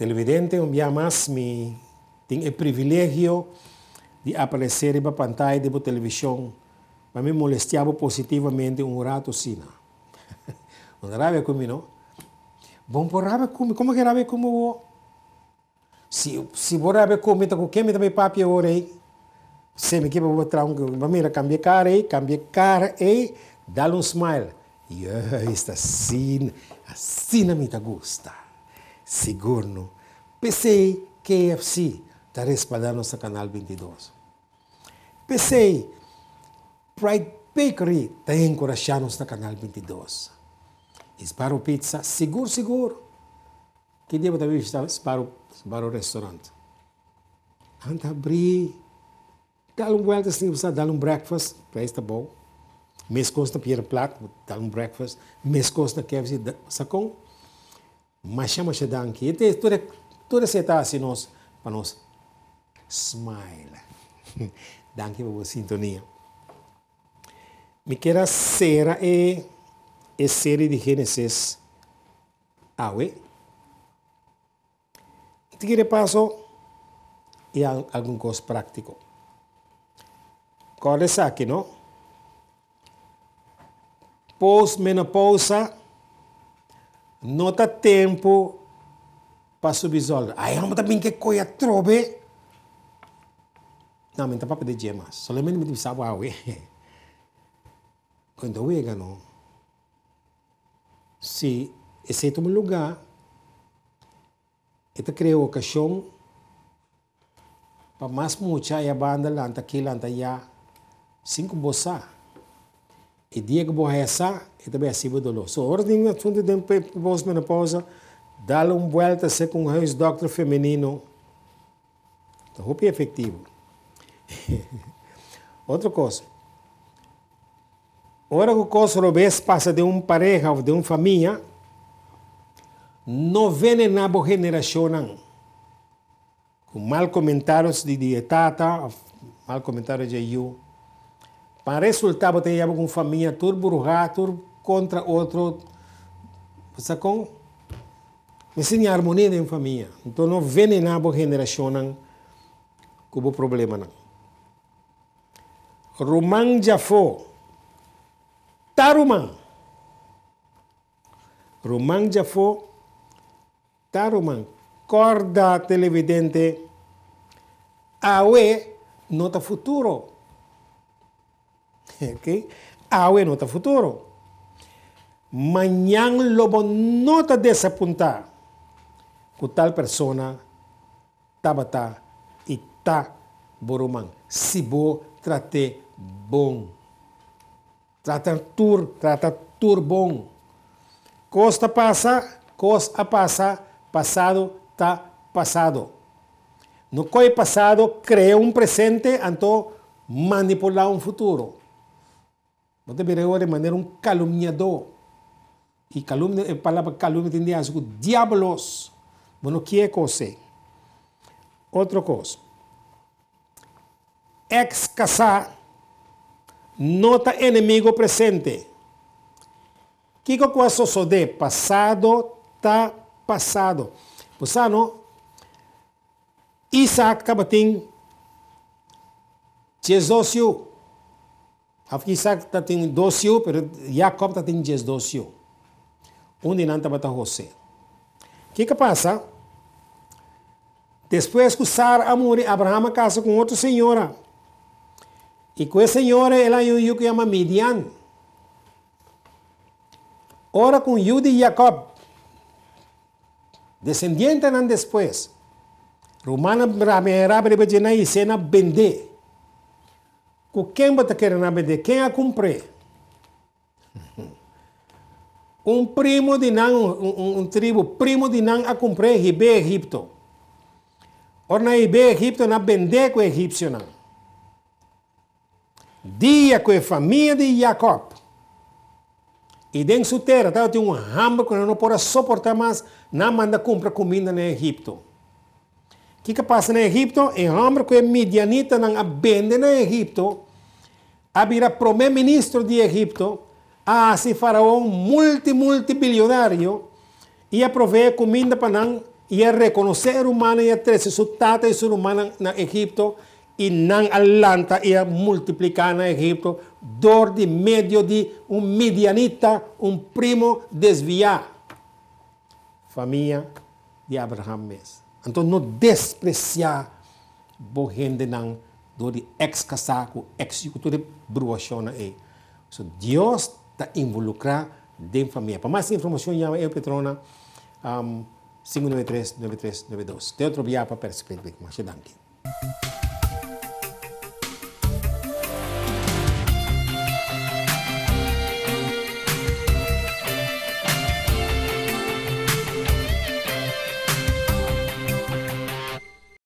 televidente, um dia mais me tem o privilégio de aparecer na pantalla da televisão para me molestar positivamente um rato sina. um rabe comigo, Bom, por rabe comigo, como que rabe comigo? Se, se vou ver comigo, com quem me dá meu papo agora aí? Eh? Se me quer botar um, mira, cambia cara aí, eh, cambia cara aí, dá um smile. E yeah, está assim, assim me gusta. Segurno, PCI KFC está respaldando nosso canal 22. PCI Pride Bakery está encorajando nosso canal 22. Esparo Pizza, seguro, seguro. Que devo também visitar Esparo, Esparo Restaurante. Anda abrir. Dá um welcome, se você dá um breakfast, para está bom. Mês consta Pierre Plato, dá um breakfast. Mês consta KFC, sacou? mas Masha se danke. Ite ture ture seta para nós Smile. danke por sintonia. Me quera sera e e série de Gênesis. Awe. Ah, Tigre passo e algum cos prático. Qual é aqui, não? Pós-menopausa não tem tempo para subir soldo. Aí não também que coia trobe. Não, mas para pedir gema. Solamente me sabe a ué. Quando eu ia ganho, se esse aceito é um lugar, eu o ocasião para mais mucha e a banda lanta aqui lanta já cinco bossar. E dia que vou rezar, é também acima do louco. So, ordem na fundo de pós menopausa, dá-lhe uma volta se com um doctor feminino. Então, roupa efetivo. Outra coisa. Hora que o coço robês passa de uma pareja ou de uma família, não vem na boa geração, Com mal comentários de dietata, mal comentários de eu. Para resultar, você tem uma família, tudo burra, contra outro. Você com? Me ensina harmonia em família. Então, não vem a geração com cubo problema. Não. Román Jafó. Tarumã. Tá, Román Jafó. Tarumã. Tá, Corda televidente. awe nota futuro. ¿Okay? Ah, bueno nota futuro. Mañana lobo nota desapuntar. Con tal persona, tabata y está boromang. Si bo trate bon, Trata tur, trata tur bon. Costa pasa, costa pasa, pasado está pasado. No coi pasado crea un presente, anto manipula un futuro. No deveria de maneira um calumniador. E calúnia, a palavra calumnia eh, tem algo diablos. Bueno, que é coisa? Outra coisa. ex casa nota inimigo presente. Que que eu sou de passado tá passado. Posano, Isaac Cabatim, Jesus, Aqui Isaac está tem docio, pero Jacob está tem dez docio. Onde não está José. O que que passa? Depois que Sara morre, Abraão casa com outra senhora. E com essa senhora, ela é um que chama Midian. Ora com Jude de Jacob. Descendente não depois. Romana Ramirabri Bejenai Sena Bendê com quem vai querer na BD, quem a cumprir? Um primo de Nan, um, um, um tribo, primo de Nan a cumprir Ribe Egipto. Ora, na Ribe Egipto, na vender com egípcio não. Dia com a família de Jacob. E dentro de terra, tá, tem um rambo que não pode suportar mais, não manda comprar comida no Egito. ¿Qué que pasa en Egipto? En hombre que medianita nan Vende en Egipto. Había primer ministro de Egipto, a faraón multi multibillonario y provee comida para y reconocer humano y trece su tata y su humano En Egipto Y nan alanta e multiplicar en Egipto dor de medio de un medianita, Un primo desviado. Familia de Abraham Então, no desprecia boa gente não do di ex casaco, ex cultura na e. So, Dios ta involucra dentro familia. família. Para mais informação, chama e, Petrona, um, 593-9392. Teotro Biapa, Perspectiva. Mas, danke.